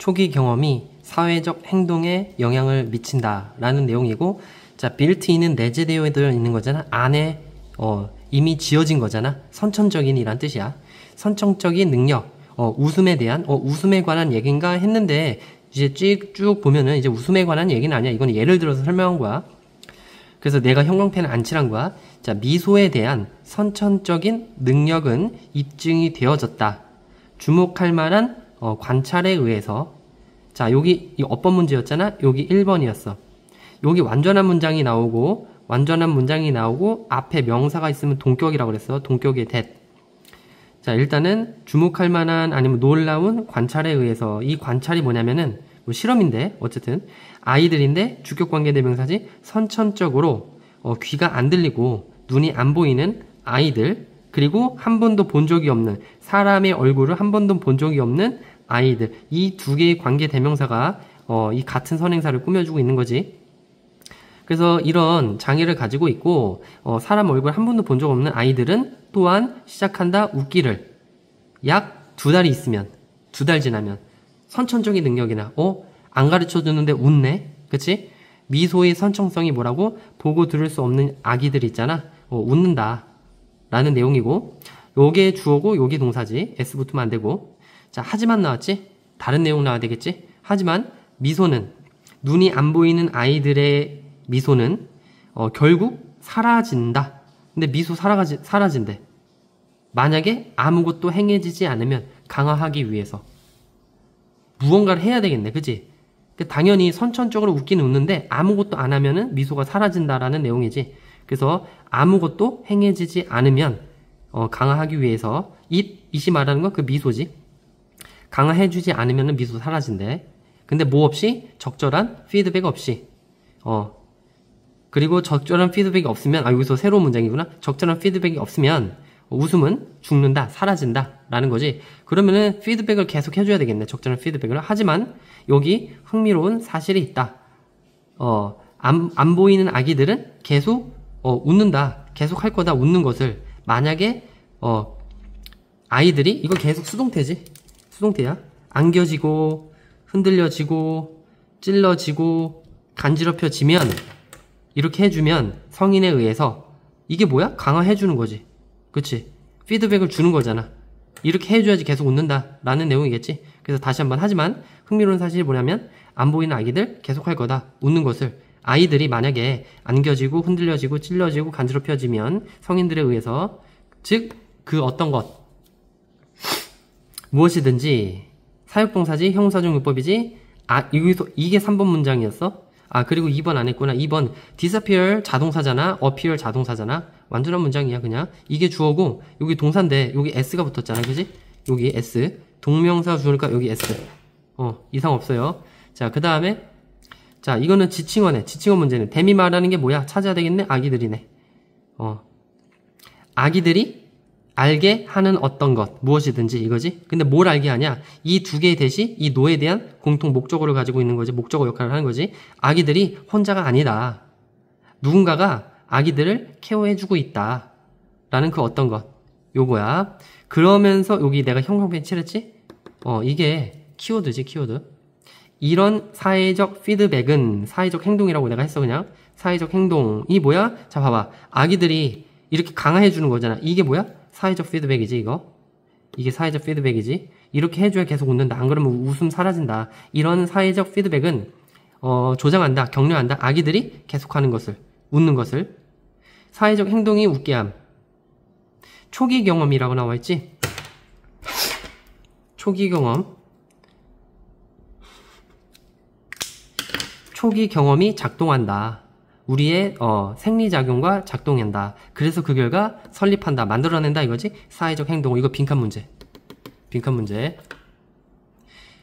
초기 경험이 사회적 행동에 영향을 미친다라는 내용이고 자 빌트인은 내재되어 있는 거잖아 안에 어, 이미 지어진 거잖아 선천적인 이란 뜻이야 선천적인 능력 어, 웃음에 대한 어, 웃음에 관한 얘기인가 했는데 이제 쭉쭉 보면은 이제 웃음에 관한 얘기는 아니야 이건 예를 들어서 설명한 거야 그래서 내가 형광펜 을안 칠한 거야 자 미소에 대한 선천적인 능력은 입증이 되어졌다 주목할 만한 어, 관찰에 의해서 자 여기 이 어법 문제였잖아 여기 1번이었어 여기 완전한 문장이 나오고 완전한 문장이 나오고 앞에 명사가 있으면 동격이라고 그랬어 동격의 that 자 일단은 주목할 만한 아니면 놀라운 관찰에 의해서 이 관찰이 뭐냐면은 뭐 실험인데 어쨌든 아이들인데 주격관계대명사지 선천적으로 어, 귀가 안 들리고 눈이 안 보이는 아이들 그리고 한 번도 본 적이 없는 사람의 얼굴을 한 번도 본 적이 없는 아이들 이 두 개의 관계 대명사가 어, 이 같은 선행사를 꾸며주고 있는 거지. 그래서 이런 장애를 가지고 있고 어, 사람 얼굴 한 번도 본 적 없는 아이들은 또한 시작한다 웃기를 약 두 달이 있으면 두 달 지나면 선천적인 능력이나 어? 안 가르쳐 주는데 웃네? 그치? 미소의 선천성이 뭐라고? 보고 들을 수 없는 아기들 있잖아 어, 웃는다 라는 내용이고 요게 주어고 요게 동사지 S붙으면 안되고 자, 하지만 나왔지? 다른 내용 나와야 되겠지? 하지만 미소는 눈이 안 보이는 아이들의 미소는 어, 결국 사라진다. 근데 미소 사라지, 사라진대. 만약에 아무것도 행해지지 않으면 강화하기 위해서 무언가를 해야 되겠네, 그치 그 당연히 선천적으로 웃긴 웃는데 아무것도 안 하면은 미소가 사라진다라는 내용이지. 그래서 아무것도 행해지지 않으면 어, 강화하기 위해서 입, 이시 말하는 건 그 미소지. 강화해주지 않으면 미소 사라진대. 근데 뭐 없이? 적절한 피드백 없이. 어. 그리고 적절한 피드백이 없으면, 아, 여기서 새로운 문장이구나. 적절한 피드백이 없으면 웃음은 죽는다, 사라진다. 라는 거지. 그러면은 피드백을 계속 해줘야 되겠네. 적절한 피드백을. 하지만 여기 흥미로운 사실이 있다. 어, 안, 안 보이는 아기들은 계속 어, 웃는다. 계속 할 거다. 웃는 것을. 만약에, 어, 아이들이, 이거 계속 수동태지. 수동태야. 안겨지고 흔들려지고 찔러지고 간지럽혀지면 이렇게 해주면 성인에 의해서 이게 뭐야? 강화해주는 거지. 그치? 피드백을 주는 거잖아. 이렇게 해줘야지 계속 웃는다 라는 내용이겠지 그래서 다시 한번 하지만 흥미로운 사실이 뭐냐면 안 보이는 아기들 계속 할 거다 웃는 것을 아이들이 만약에 안겨지고 흔들려지고 찔러지고 간지럽혀지면 성인들에 의해서 즉 그 어떤 것 무엇이든지 사역봉사지 형사중요법이지아 여기서 이게 3번 문장이었어? 아 그리고 2번 안 했구나 2번 disappear 자동사잖아 appear 자동사잖아 완전한 문장이야 그냥 이게 주어고 여기 동사인데 여기 s가 붙었잖아 그지? 여기 s 동명사 주니까 여기 s 어 이상 없어요 자 그 다음에 자 이거는 지칭어네 지칭어 문제는 데미 말하는 게 뭐야 찾아야 되겠네 아기들이네 어 아기들이 알게 하는 어떤 것 무엇이든지 이거지. 근데 뭘 알게 하냐? 이 두 개의 대시 이 노에 대한 공통 목적어를 가지고 있는 거지. 목적어 역할을 하는 거지. 아기들이 혼자가 아니다. 누군가가 아기들을 케어해주고 있다. 라는 그 어떤 것. 요거야. 그러면서 여기 내가 형용펜 칠했지? 어, 이게 키워드지, 키워드. 이런 사회적 피드백은 사회적 행동이라고 내가 했어, 그냥. 사회적 행동이 뭐야? 자, 봐봐. 아기들이 이렇게 강화해주는 거잖아. 이게 뭐야? 사회적 피드백이지 이거 이게 사회적 피드백이지 이렇게 해줘야 계속 웃는다 안 그러면 웃음 사라진다 이런 사회적 피드백은 어, 조장한다 격려한다 아기들이 계속하는 것을 웃는 것을 사회적 행동이 웃게 함 초기 경험이라고 나와있지 초기 경험 초기 경험이 작동한다 우리의 어, 생리작용과 작동한다. 그래서 그 결과 설립한다, 만들어낸다 이거지. 사회적 행동, 이거 빈칸 문제. 빈칸 문제.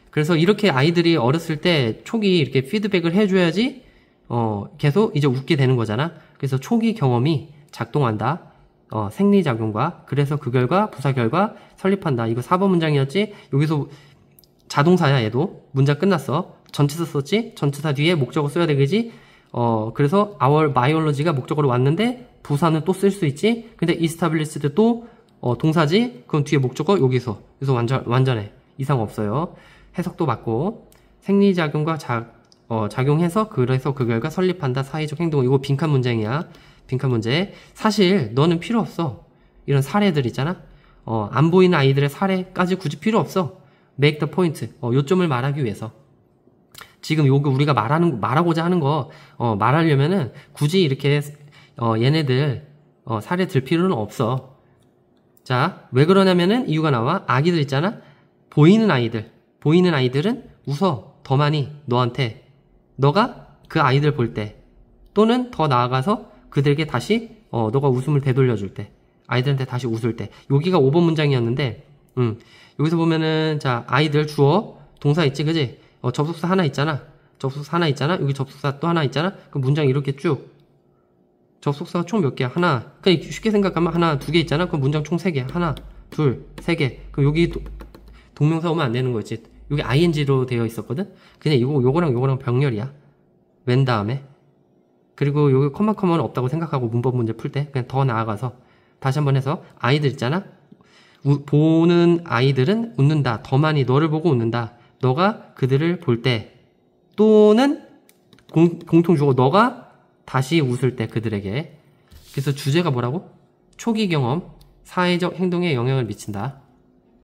그래서 이렇게 아이들이 어렸을 때 초기 이렇게 피드백을 해줘야지 어, 계속 이제 웃게 되는 거잖아. 그래서 초기 경험이 작동한다. 어, 생리작용과 그래서 그 결과 부사 결과 설립한다. 이거 4번 문장이었지. 여기서 자동사야 얘도 문장 끝났어. 전체사 썼지? 전체사 뒤에 목적어 써야 되겠지? 어, 그래서 our biology가 목적으로 왔는데 부사는 또 쓸 수 있지. 근데 established 또 어, 동사지. 그럼 뒤에 목적어 여기서. 그래서 완전 완전해. 이상 없어요. 해석도 맞고 생리 작용과 자, 어, 작용해서 그래서 그 결과 설립한다. 사회적 행동. 이거 빈칸 문장이야. 빈칸 문제. 사실 너는 필요 없어. 이런 사례들 있잖아. 어, 안 보이는 아이들의 사례까지 굳이 필요 없어. make the point. 어, 요점을 말하기 위해서. 지금 요거 우리가 말하는 말하고자 하는 거 어, 말하려면은 굳이 이렇게 어, 얘네들 어, 살에 들 필요는 없어. 자, 왜 그러냐면은 이유가 나와. 아기들 있잖아. 보이는 아이들. 보이는 아이들은 웃어. 더 많이 너한테. 너가 그 아이들 볼 때. 또는 더 나아가서 그들에게 다시 어, 너가 웃음을 되돌려 줄 때. 아이들한테 다시 웃을 때. 여기가 5번 문장이었는데 음. 여기서 보면은 자, 아이들 주어 동사 있지. 그지 어, 접속사 하나 있잖아. 접속사 하나 있잖아. 여기 접속사 또 하나 있잖아. 그 문장 이렇게 쭉. 접속사가 총 몇 개야? 하나. 그냥 그러니까 쉽게 생각하면 하나, 두 개 있잖아. 그럼 문장 총 세 개. 하나, 둘, 세 개. 그럼 여기 도, 동명사 오면 안 되는 거지. 여기 ing로 되어 있었거든. 그냥 이거 요거랑 요거랑 병렬이야. 웬 다음에. 그리고 여기 컴마 컴마는 없다고 생각하고 문법 문제 풀 때 그냥 더 나아가서 다시 한번 해서 아이들 있잖아. 우, 보는 아이들은 웃는다. 더 많이 너를 보고 웃는다. 너가 그들을 볼 때 또는 공, 공통주어 너가 다시 웃을 때 그들에게 그래서 주제가 뭐라고? 초기 경험, 사회적 행동에 영향을 미친다.